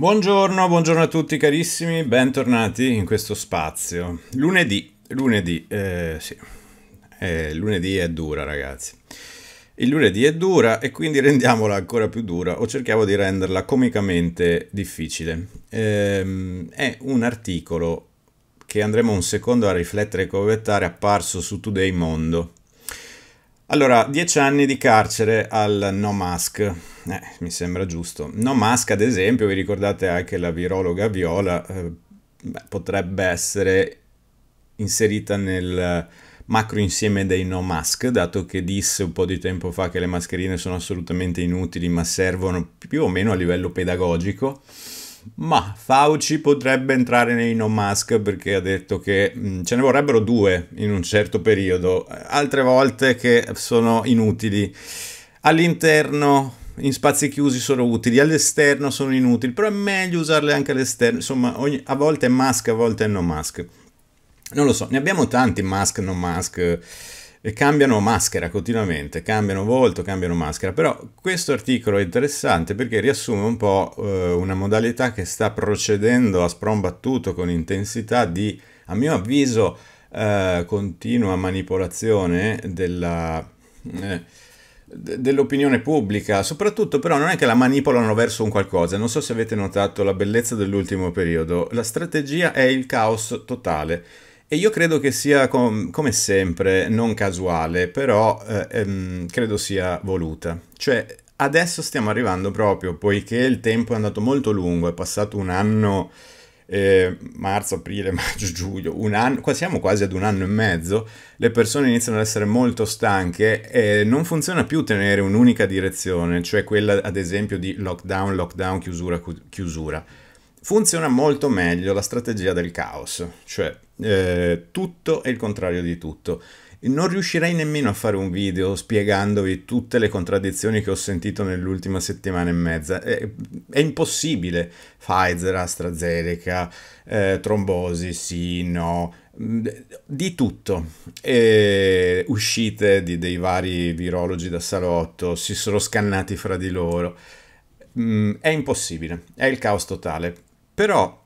Buongiorno, buongiorno a tutti carissimi, bentornati in questo spazio. Lunedì, lunedì, eh, sì, eh, lunedì è dura ragazzi. Il lunedì è dura e quindi rendiamola ancora più dura o cerchiamo di renderla comicamente difficile. Eh, è un articolo che andremo un secondo a riflettere e commentare apparso su Today Mondo allora, 10 anni di carcere al No Mask, eh, mi sembra giusto. No Mask, ad esempio, vi ricordate anche la virologa Viola, eh, beh, potrebbe essere inserita nel macro insieme dei No Mask, dato che disse un po' di tempo fa che le mascherine sono assolutamente inutili, ma servono più o meno a livello pedagogico. Ma Fauci potrebbe entrare nei no mask perché ha detto che mh, mm, ce ne vorrebbero due in un certo periodo, altre volte che sono inutili. All'interno in spazi chiusi sono utili, all'esterno sono inutili, però è meglio usarle anche all'esterno, insomma ogni, a volte è mask, a volte è no mask. Non lo so, ne abbiamo tanti mask, no mask e cambiano maschera continuamente, cambiano volto, cambiano maschera, però questo articolo è interessante perché riassume un po' eh, una modalità che sta procedendo a sprombattuto con intensità di, a mio avviso, eh, continua manipolazione della... Eh, dell'opinione pubblica, soprattutto però non è che la manipolano verso un qualcosa, non so se avete notato la bellezza dell'ultimo periodo, la strategia è il caos totale. E io credo che sia, com come sempre, non casuale, però eh, ehm, credo sia voluta. Cioè, adesso stiamo arrivando proprio, poiché il tempo è andato molto lungo, è passato un anno, eh, marzo, aprile, maggio, giugno, un anno, qua siamo quasi ad un anno e mezzo, le persone iniziano ad essere molto stanche e non funziona più tenere un'unica direzione, cioè quella ad esempio di lockdown, lockdown, chiusura, chiusura. Funziona molto meglio la strategia del caos, cioè eh, tutto e il contrario di tutto. Non riuscirei nemmeno a fare un video spiegandovi tutte le contraddizioni che ho sentito nell'ultima settimana e mezza. È, eh, è impossibile. Pfizer, AstraZeneca, eh, trombosi, sì, no, mm, di tutto. E uscite di, dei vari virologi da salotto, si sono scannati fra di loro. Mm, è impossibile, è il caos totale. Però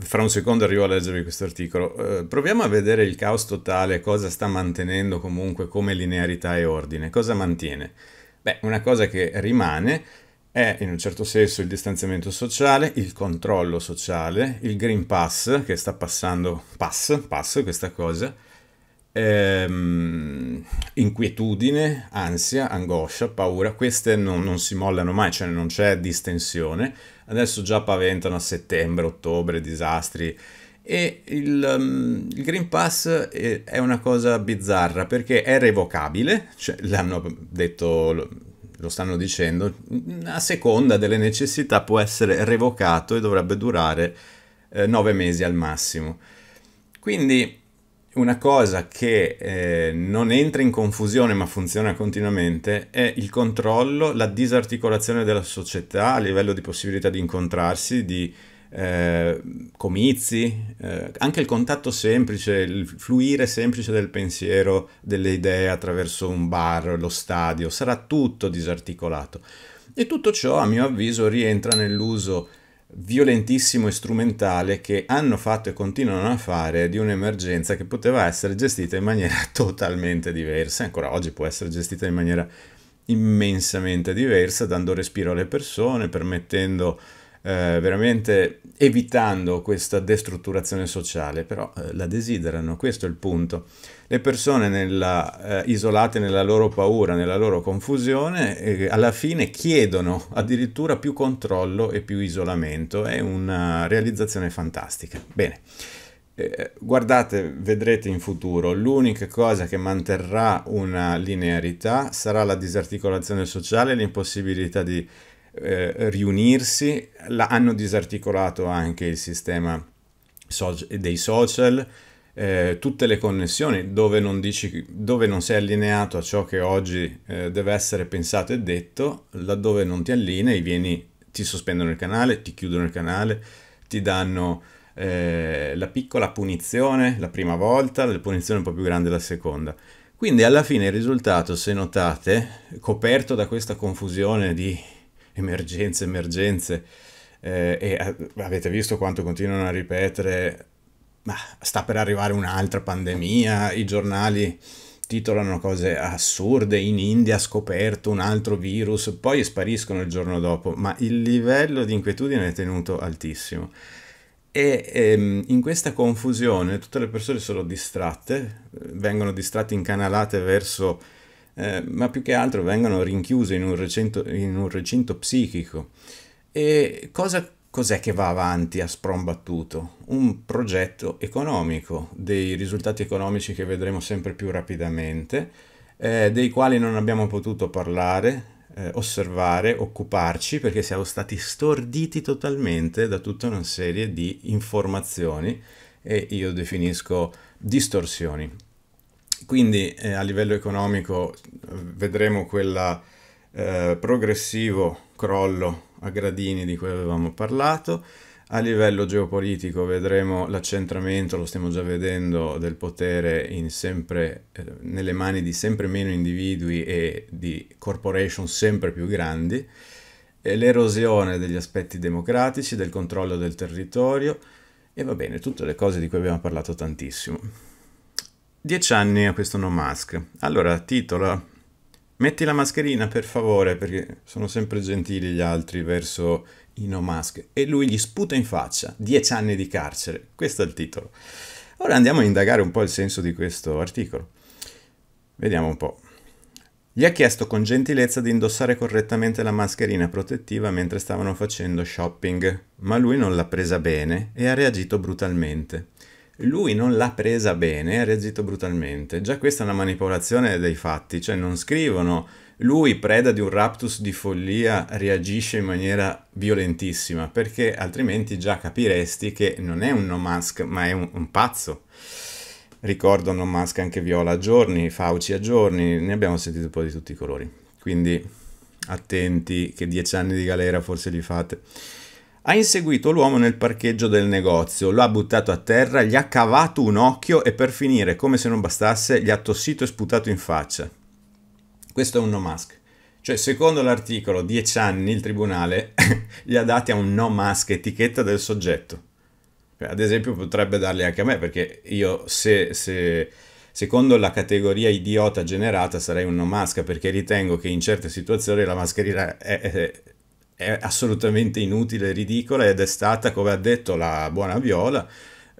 fra un secondo arrivo a leggervi questo articolo. Eh, proviamo a vedere il caos totale, cosa sta mantenendo comunque come linearità e ordine. Cosa mantiene? Beh, una cosa che rimane è in un certo senso il distanziamento sociale, il controllo sociale, il Green Pass che sta passando, pass, pass questa cosa, ehm, inquietudine, ansia, angoscia, paura, queste non, non, si mollano mai, cioè non c'è distensione. Adesso già paventano a settembre, ottobre, disastri. E il, um, il Green Pass è, è una cosa bizzarra perché è revocabile, cioè l'hanno detto lo stanno dicendo, a seconda delle necessità può essere revocato e dovrebbe durare eh, nove mesi al massimo. Quindi una cosa che eh, non entra in confusione ma funziona continuamente è il controllo, la disarticolazione della società a livello di possibilità di incontrarsi, di eh, comizi, eh, anche il contatto semplice, il fluire semplice del pensiero, delle idee attraverso un bar, lo stadio, sarà tutto disarticolato. E tutto ciò, a mio avviso, rientra nell'uso violentissimo e strumentale che hanno fatto e continuano a fare di un'emergenza che poteva essere gestita in maniera totalmente diversa, ancora oggi può essere gestita in maniera immensamente diversa, dando respiro alle persone, permettendo eh, veramente evitando questa destrutturazione sociale, però eh, la desiderano, questo è il punto le persone nella, eh, isolate nella loro paura, nella loro confusione, eh, alla fine chiedono addirittura più controllo e più isolamento. È una realizzazione fantastica. Bene. Eh, guardate, vedrete in futuro, l'unica cosa che manterrà una linearità sarà la disarticolazione sociale, l'impossibilità di eh, riunirsi, la, hanno disarticolato anche il sistema so dei social, eh, tutte le connessioni dove non, dici, dove non, sei allineato a ciò che oggi eh, deve essere pensato e detto, laddove non ti allinei vieni, ti sospendono il canale, ti chiudono il canale, ti danno eh, la piccola punizione la prima volta, la punizione un po' più grande la seconda. Quindi alla fine il risultato, se notate, coperto da questa confusione di emergenze, emergenze, eh, e eh, avete visto quanto continuano a ripetere ma sta per arrivare un'altra pandemia, i giornali titolano cose assurde, in India ha scoperto un altro virus, poi spariscono il giorno dopo, ma il livello di inquietudine è tenuto altissimo. E ehm, in questa confusione tutte le persone sono distratte, vengono distratte, incanalate verso, eh, ma più che altro vengono rinchiuse in un recinto, in un recinto psichico. E cosa Cos'è che va avanti a sprombattuto? Un progetto economico, dei risultati economici che vedremo sempre più rapidamente, eh, dei quali non abbiamo potuto parlare, eh, osservare, occuparci, perché siamo stati storditi totalmente da tutta una serie di informazioni e io definisco distorsioni. Quindi eh, a livello economico eh, vedremo quel eh, progressivo crollo a gradini di cui avevamo parlato. A livello geopolitico vedremo l'accentramento, lo stiamo già vedendo, del potere sempre, eh, nelle mani di sempre meno individui e di corporation sempre più grandi, l'erosione degli aspetti democratici, del controllo del territorio e va bene, tutte le cose di cui abbiamo parlato tantissimo. Dieci anni a questo No Mask. Allora, titola Metti la mascherina per favore, perché sono sempre gentili gli altri verso i no mask. E lui gli sputa in faccia 10 anni di carcere. Questo è il titolo. Ora andiamo a indagare un po' il senso di questo articolo. Vediamo un po'. Gli ha chiesto con gentilezza di indossare correttamente la mascherina protettiva mentre stavano facendo shopping, ma lui non l'ha presa bene e ha reagito brutalmente. Lui non l'ha presa bene e ha reagito brutalmente. Già questa è una manipolazione dei fatti, cioè non scrivono lui, preda di un raptus di follia, reagisce in maniera violentissima, perché altrimenti già capiresti che non è un no mask, ma è un, un pazzo. Ricordo no mask anche Viola a giorni, Fauci a giorni, ne abbiamo sentito un po' di tutti i colori. Quindi attenti che dieci anni di galera forse li fate. Ha inseguito l'uomo nel parcheggio del negozio, lo ha buttato a terra, gli ha cavato un occhio e per finire, come se non bastasse, gli ha tossito e sputato in faccia. Questo è un no mask. Cioè, secondo l'articolo 10 anni il tribunale li ha dati a un no mask etichetta del soggetto. Cioè, ad esempio potrebbe darli anche a me perché io se, se secondo la categoria idiota generata sarei un no mask perché ritengo che in certe situazioni la mascherina è, è, è assolutamente inutile e ridicola ed è stata, come ha detto la buona Viola,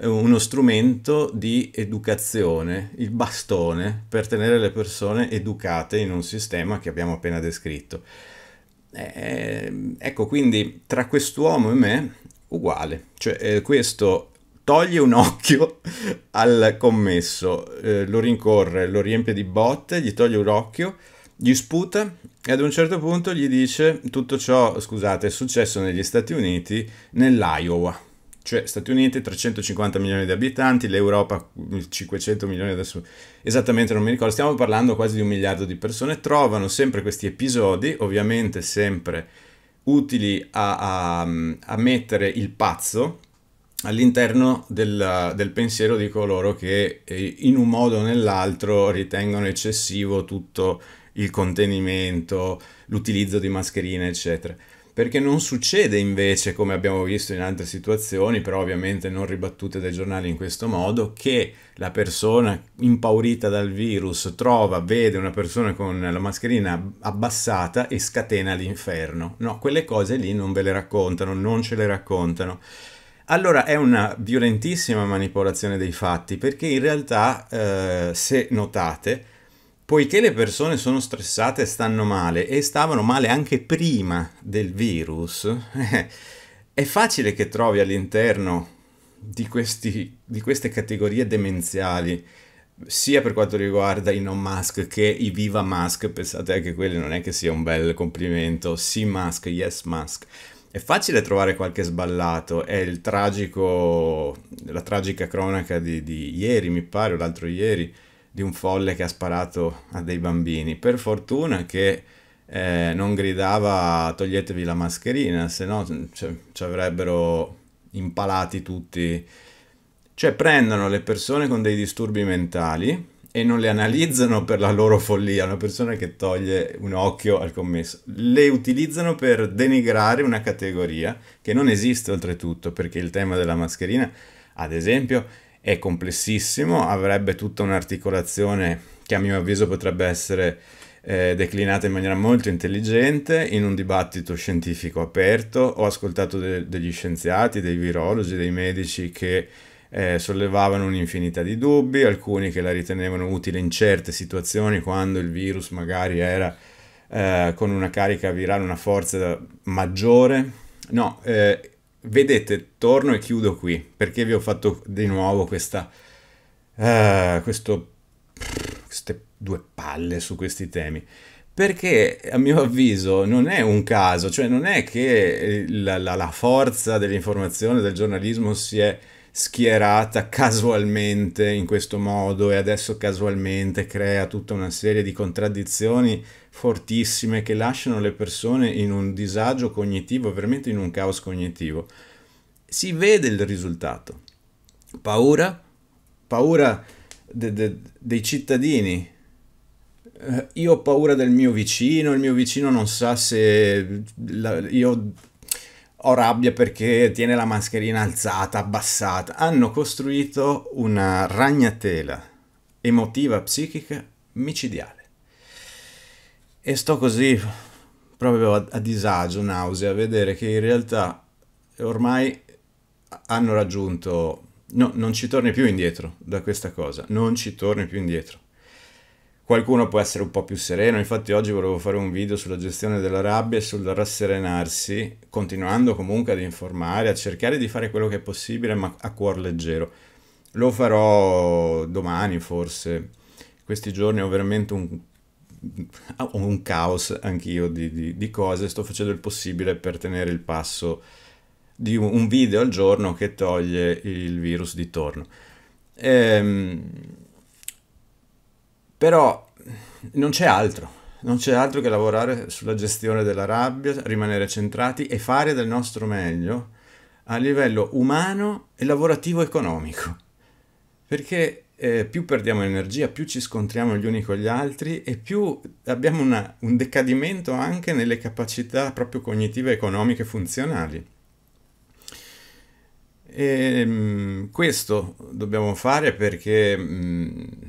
uno strumento di educazione, il bastone per tenere le persone educate in un sistema che abbiamo appena descritto. Eh, ecco, quindi tra quest'uomo e me, uguale, cioè eh, questo toglie un occhio al commesso, eh, lo rincorre, lo riempie di botte, gli toglie un occhio gli sputa e ad un certo punto gli dice tutto ciò, scusate, è successo negli Stati Uniti, nell'Iowa. Cioè, Stati Uniti 350 milioni di abitanti, l'Europa 500 milioni adesso, esattamente non mi ricordo, stiamo parlando quasi di un miliardo di persone, trovano sempre questi episodi, ovviamente sempre utili a, a, a mettere il pazzo all'interno del, del, pensiero di coloro che eh, in un modo o nell'altro ritengono eccessivo tutto il contenimento, l'utilizzo di mascherine, eccetera. Perché non succede invece, come abbiamo visto in altre situazioni, però ovviamente non ribattute dai giornali in questo modo, che la persona impaurita dal virus trova, vede una persona con la mascherina abbassata e scatena l'inferno. No, quelle cose lì non ve le raccontano, non ce le raccontano. Allora è una violentissima manipolazione dei fatti perché in realtà, eh, se notate, Poiché le persone sono stressate e stanno male, e stavano male anche prima del virus, è facile che trovi all'interno di, questi, di queste categorie demenziali sia per quanto riguarda i non mask che i viva mask, pensate anche quelli non è che sia un bel complimento, sì mask, yes mask. È facile trovare qualche sballato, è tragico, la tragica cronaca di, di ieri, mi pare, o l'altro ieri, di un folle che ha sparato a dei bambini. Per fortuna che eh, non gridava toglietevi la mascherina, se no mm, ci avrebbero impalati tutti. Cioè prendono le persone con dei disturbi mentali e non le analizzano per la loro follia, una persona che toglie un occhio al commesso, le utilizzano per denigrare una categoria che non esiste oltretutto, perché il tema della mascherina, ad esempio, è complessissimo, avrebbe tutta un'articolazione che a mio avviso potrebbe essere eh, declinata in maniera molto intelligente in un dibattito scientifico aperto. Ho ascoltato de degli scienziati, dei virologi, dei medici che eh, sollevavano un'infinità di dubbi, alcuni che la ritenevano utile in certe situazioni quando il virus magari era eh, con una carica virale, una forza maggiore. No, eh, vedete, torno e chiudo qui perché vi ho fatto di nuovo questa, uh, questo, queste due palle su questi temi. Perché a mio avviso non è un caso, cioè non è che la, la, la forza dell'informazione, del giornalismo si è schierata casualmente in questo modo e adesso casualmente crea tutta una serie di contraddizioni fortissime che lasciano le persone in un disagio cognitivo, veramente in un caos cognitivo. Si vede il risultato. Paura, paura de, de, dei cittadini. Eh, io ho paura del mio vicino, il mio vicino non sa se la, io ho rabbia perché tiene la mascherina alzata, abbassata. Hanno costruito una ragnatela emotiva, psichica, micidiale e sto così proprio a, a disagio, nausea, a vedere che in realtà ormai hanno raggiunto... No, non ci torni più indietro da questa cosa, non ci torni più indietro. Qualcuno può essere un po' più sereno, infatti oggi volevo fare un video sulla gestione della rabbia e sul rasserenarsi, continuando comunque ad informare, a cercare di fare quello che è possibile, ma a cuor leggero. Lo farò domani forse. Questi giorni ho veramente un ho un caos anch'io di, di, di, cose, sto facendo il possibile per tenere il passo di un video al giorno che toglie il virus di torno. Ehm, però non c'è altro, non c'è altro che lavorare sulla gestione della rabbia, rimanere centrati e fare del nostro meglio a livello umano e lavorativo economico. Perché eh, più perdiamo energia, più ci scontriamo gli uni con gli altri e più abbiamo una, un decadimento anche nelle capacità proprio cognitive, economiche e funzionali. E, ehm, mh, questo dobbiamo fare perché mh, mm,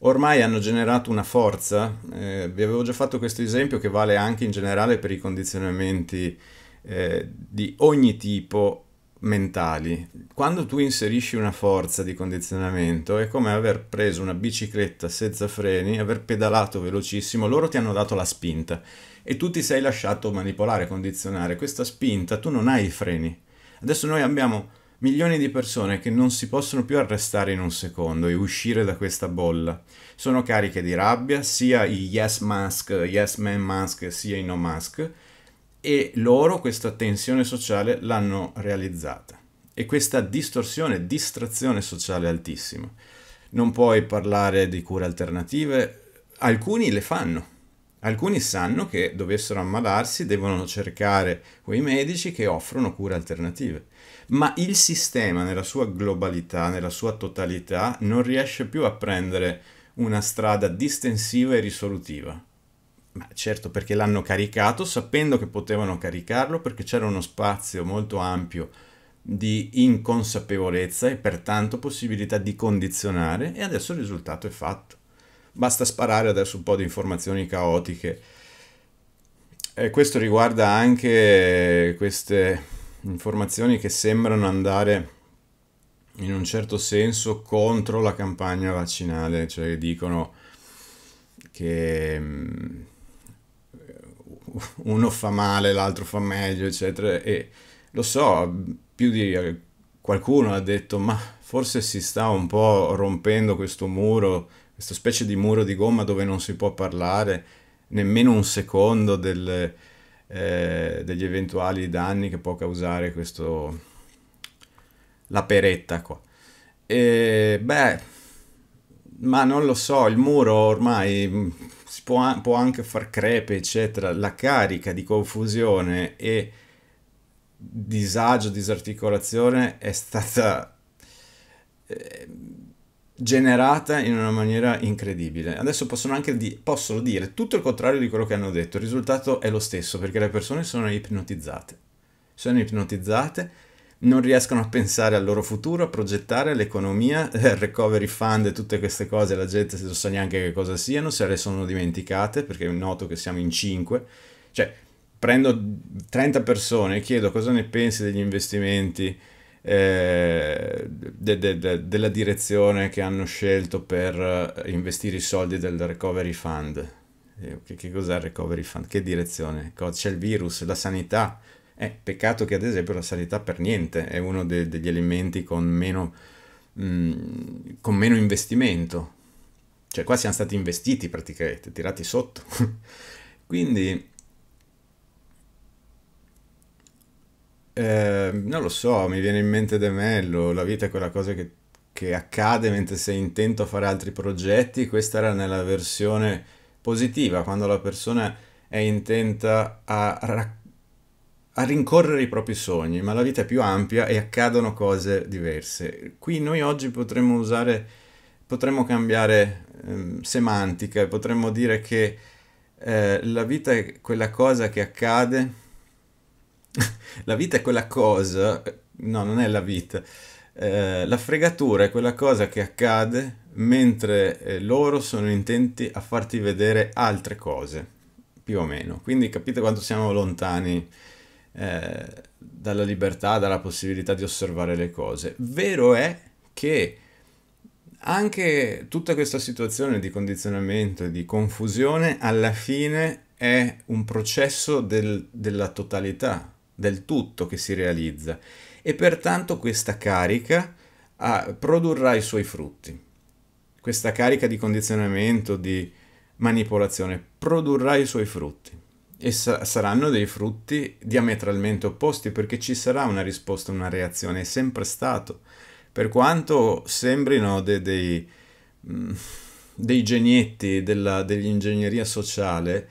ormai hanno generato una forza, eh, vi avevo già fatto questo esempio che vale anche in generale per i condizionamenti eh, di ogni tipo mentali. Quando tu inserisci una forza di condizionamento è come aver preso una bicicletta senza freni, aver pedalato velocissimo, loro ti hanno dato la spinta e tu ti sei lasciato manipolare, condizionare. Questa spinta tu non hai i freni. Adesso noi abbiamo milioni di persone che non si possono più arrestare in un secondo e uscire da questa bolla. Sono cariche di rabbia, sia i yes mask, yes man mask, sia i no mask e loro questa tensione sociale l'hanno realizzata. E questa distorsione, distrazione sociale altissima. Non puoi parlare di cure alternative, alcuni le fanno. Alcuni sanno che dovessero ammalarsi devono cercare quei medici che offrono cure alternative. Ma il sistema nella sua globalità, nella sua totalità, non riesce più a prendere una strada distensiva e risolutiva ma certo perché l'hanno caricato sapendo che potevano caricarlo perché c'era uno spazio molto ampio di inconsapevolezza e pertanto possibilità di condizionare e adesso il risultato è fatto. Basta sparare adesso un po' di informazioni caotiche. E questo riguarda anche queste informazioni che sembrano andare in un certo senso contro la campagna vaccinale, cioè dicono che mm, uno fa male, l'altro fa meglio, eccetera. E lo so, più di qualcuno ha detto, ma forse si sta un po' rompendo questo muro, questa specie di muro di gomma dove non si può parlare nemmeno un secondo del, eh, degli eventuali danni che può causare questo, la peretta qua. E, beh, ma non lo so, il muro ormai si può, può anche far crepe, eccetera, la carica di confusione e disagio, disarticolazione è stata ehm, generata in una maniera incredibile. Adesso possono anche di- possono dire tutto il contrario di quello che hanno detto, il risultato è lo stesso perché le persone sono ipnotizzate. Sono ipnotizzate non riescono a pensare al loro futuro, a progettare l'economia, il eh, recovery fund e tutte queste cose, la gente non sa neanche che cosa siano, se le sono dimenticate perché noto che siamo in 5. Cioè, prendo 30 persone e chiedo cosa ne pensi degli investimenti, eh, de, de, de, della direzione che hanno scelto per eh, investire i soldi del recovery fund. Eh, che, che cos'è il recovery fund? Che direzione? C'è il virus, la sanità eh, peccato che ad esempio la sanità per niente è uno de- degli elementi con meno, mh, mm, con meno investimento. Cioè qua siamo stati investiti praticamente, tirati sotto. Quindi... Eh, non lo so, mi viene in mente De Mello, la vita è quella cosa che, che accade mentre sei intento a fare altri progetti, questa era nella versione positiva, quando la persona è intenta a raccontare a rincorrere i propri sogni, ma la vita è più ampia e accadono cose diverse. Qui noi oggi potremmo usare, potremmo cambiare ehm, semantica e potremmo dire che eh, la vita è quella cosa che accade, la vita è quella cosa, no, non è la vita, eh, la fregatura è quella cosa che accade mentre eh, loro sono intenti a farti vedere altre cose, più o meno. Quindi capite quanto siamo lontani eh, dalla libertà, dalla possibilità di osservare le cose. Vero è che anche tutta questa situazione di condizionamento e di confusione alla fine è un processo del, della totalità, del tutto che si realizza e pertanto questa carica ah, produrrà i suoi frutti. Questa carica di condizionamento, di manipolazione, produrrà i suoi frutti e sa saranno dei frutti diametralmente opposti perché ci sarà una risposta, una reazione, è sempre stato. Per quanto sembrino de dei, mh, mm, dei, genietti dell'ingegneria sociale,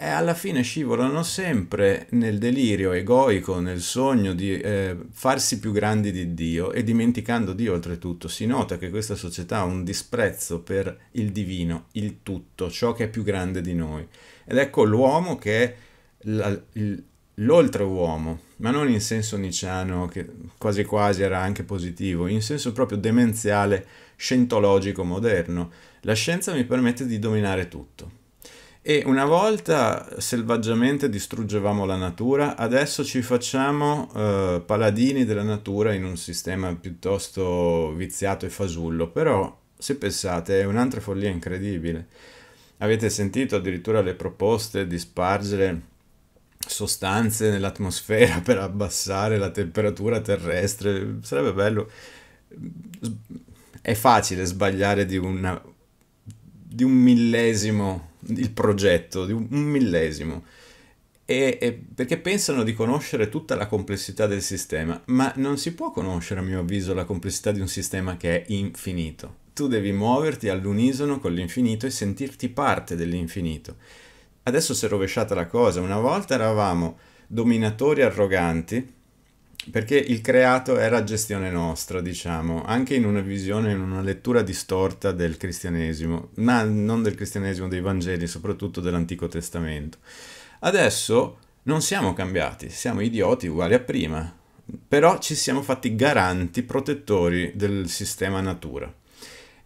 e alla fine scivolano sempre nel delirio egoico, nel sogno di eh, farsi più grandi di Dio e dimenticando Dio oltretutto. Si nota che questa società ha un disprezzo per il divino, il tutto, ciò che è più grande di noi. Ed ecco l'uomo che è l'oltre uomo, ma non in senso niciano, che quasi quasi era anche positivo, in senso proprio demenziale, scientologico, moderno. La scienza mi permette di dominare tutto e una volta selvaggiamente distruggevamo la natura, adesso ci facciamo eh, paladini della natura in un sistema piuttosto viziato e fasullo, però se pensate è un'altra follia incredibile. Avete sentito addirittura le proposte di spargere sostanze nell'atmosfera per abbassare la temperatura terrestre, sarebbe bello. È facile sbagliare di, una, di un millesimo il progetto di un, millesimo. E, e perché pensano di conoscere tutta la complessità del sistema, ma non si può conoscere, a mio avviso, la complessità di un sistema che è infinito. Tu devi muoverti all'unisono con l'infinito e sentirti parte dell'infinito. Adesso si è rovesciata la cosa, una volta eravamo dominatori arroganti, perché il creato era gestione nostra, diciamo, anche in una visione, in una lettura distorta del cristianesimo, ma non del cristianesimo, dei Vangeli, soprattutto dell'Antico Testamento. Adesso non siamo cambiati, siamo idioti uguali a prima, però ci siamo fatti garanti, protettori del sistema natura.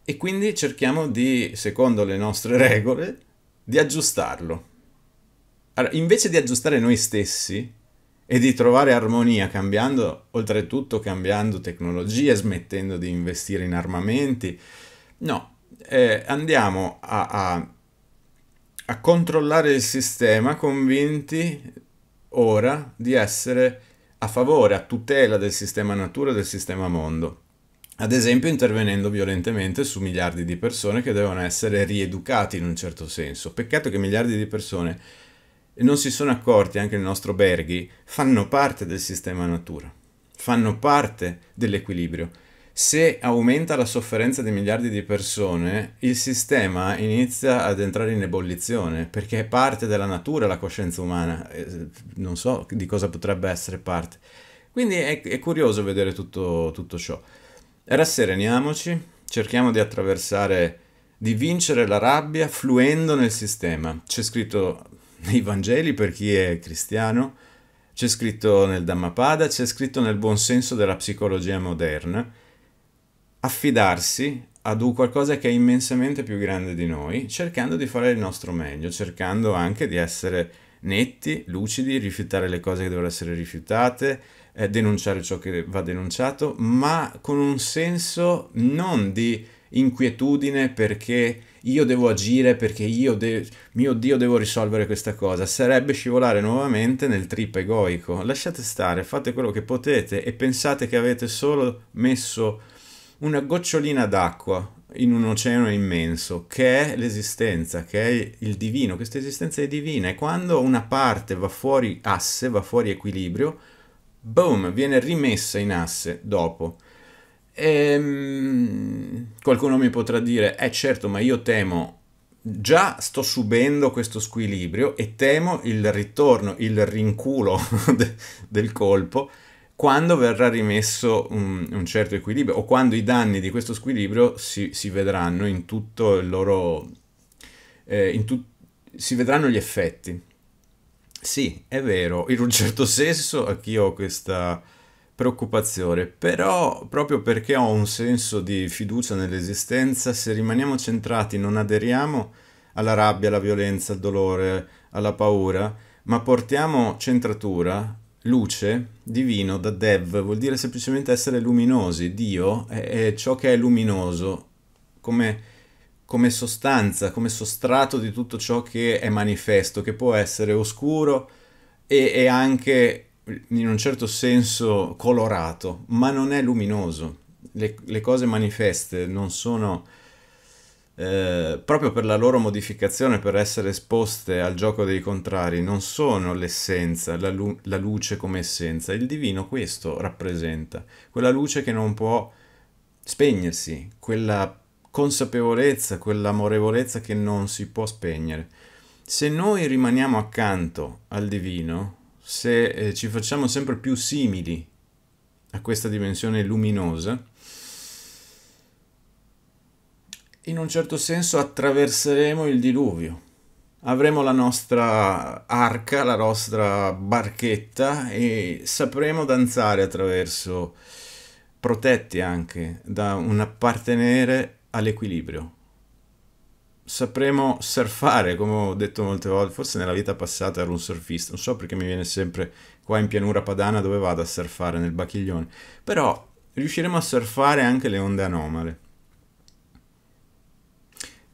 E quindi cerchiamo di, secondo le nostre regole, di aggiustarlo. Allora, invece di aggiustare noi stessi, e di trovare armonia cambiando, oltretutto cambiando tecnologie, smettendo di investire in armamenti. No, eh, andiamo a, a, a controllare il sistema convinti ora di essere a favore, a tutela del sistema natura e del sistema mondo. Ad esempio intervenendo violentemente su miliardi di persone che devono essere rieducati in un certo senso. Peccato che miliardi di persone e non si sono accorti, anche il nostro Berghi, fanno parte del sistema natura, fanno parte dell'equilibrio. Se aumenta la sofferenza di miliardi di persone, il sistema inizia ad entrare in ebollizione, perché è parte della natura la coscienza umana, eh, non so di cosa potrebbe essere parte. Quindi è, è curioso vedere tutto, tutto ciò. Rassereniamoci, cerchiamo di attraversare, di vincere la rabbia fluendo nel sistema. C'è scritto nei Vangeli per chi è cristiano, c'è scritto nel Dhammapada, c'è scritto nel buon senso della psicologia moderna, affidarsi ad un qualcosa che è immensamente più grande di noi, cercando di fare il nostro meglio, cercando anche di essere netti, lucidi, rifiutare le cose che devono essere rifiutate, eh, denunciare ciò che va denunciato, ma con un senso non di inquietudine perché io devo agire, perché io, de- mio Dio, devo risolvere questa cosa. Sarebbe scivolare nuovamente nel trip egoico. Lasciate stare, fate quello che potete e pensate che avete solo messo una gocciolina d'acqua in un oceano immenso, che è l'esistenza, che è il divino, questa esistenza è divina e quando una parte va fuori asse, va fuori equilibrio, boom, viene rimessa in asse dopo. Ehm, qualcuno mi potrà dire, eh certo, ma io temo, già sto subendo questo squilibrio e temo il ritorno, il rinculo de- del colpo quando verrà rimesso un, un, certo equilibrio o quando i danni di questo squilibrio si, si vedranno in tutto il loro... Eh, tut- si vedranno gli effetti. Sì, è vero, in un certo senso anch'io ho questa preoccupazione, però proprio perché ho un senso di fiducia nell'esistenza, se rimaniamo centrati, non aderiamo alla rabbia, alla violenza, al dolore, alla paura, ma portiamo centratura, luce, divino, da dev, vuol dire semplicemente essere luminosi, Dio è, è ciò che è luminoso come, come sostanza, come sostrato di tutto ciò che è manifesto, che può essere oscuro e, e anche in un certo senso colorato, ma non è luminoso. Le, le cose manifeste non sono, eh, proprio per la loro modificazione, per essere esposte al gioco dei contrari, non sono l'essenza, la, lu la luce come essenza. Il divino questo rappresenta, quella luce che non può spegnersi, quella consapevolezza, quell'amorevolezza che non si può spegnere. Se noi rimaniamo accanto al divino, se eh, ci facciamo sempre più simili a questa dimensione luminosa, in un certo senso attraverseremo il diluvio. Avremo la nostra arca, la nostra barchetta e sapremo danzare attraverso, protetti anche da un appartenere all'equilibrio sapremo surfare, come ho detto molte volte, forse nella vita passata ero un surfista, non so perché mi viene sempre qua in pianura padana dove vado a surfare nel Bachiglione, però riusciremo a surfare anche le onde anomale.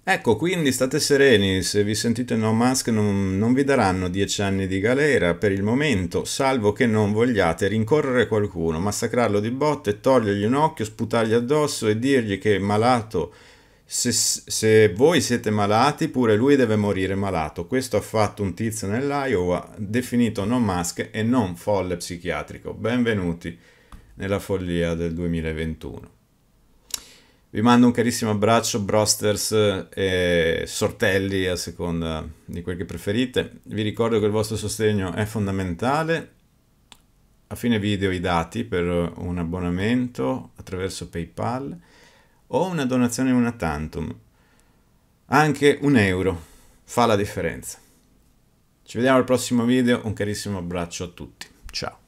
Ecco, quindi state sereni, se vi sentite no mask non, non vi daranno dieci anni di galera per il momento, salvo che non vogliate rincorrere qualcuno, massacrarlo di botte, togliergli un occhio, sputargli addosso e dirgli che è malato se, se, voi siete malati, pure lui deve morire malato. Questo ha fatto un tizio nell'Iowa, definito non mask e non folle psichiatrico. Benvenuti nella follia del 2021. Vi mando un carissimo abbraccio, brosters eh, e sortelli a seconda di quel che preferite. Vi ricordo che il vostro sostegno è fondamentale. A fine video i dati per un abbonamento attraverso PayPal o una donazione una tantum. Anche un euro fa la differenza. Ci vediamo al prossimo video, un carissimo abbraccio a tutti. Ciao.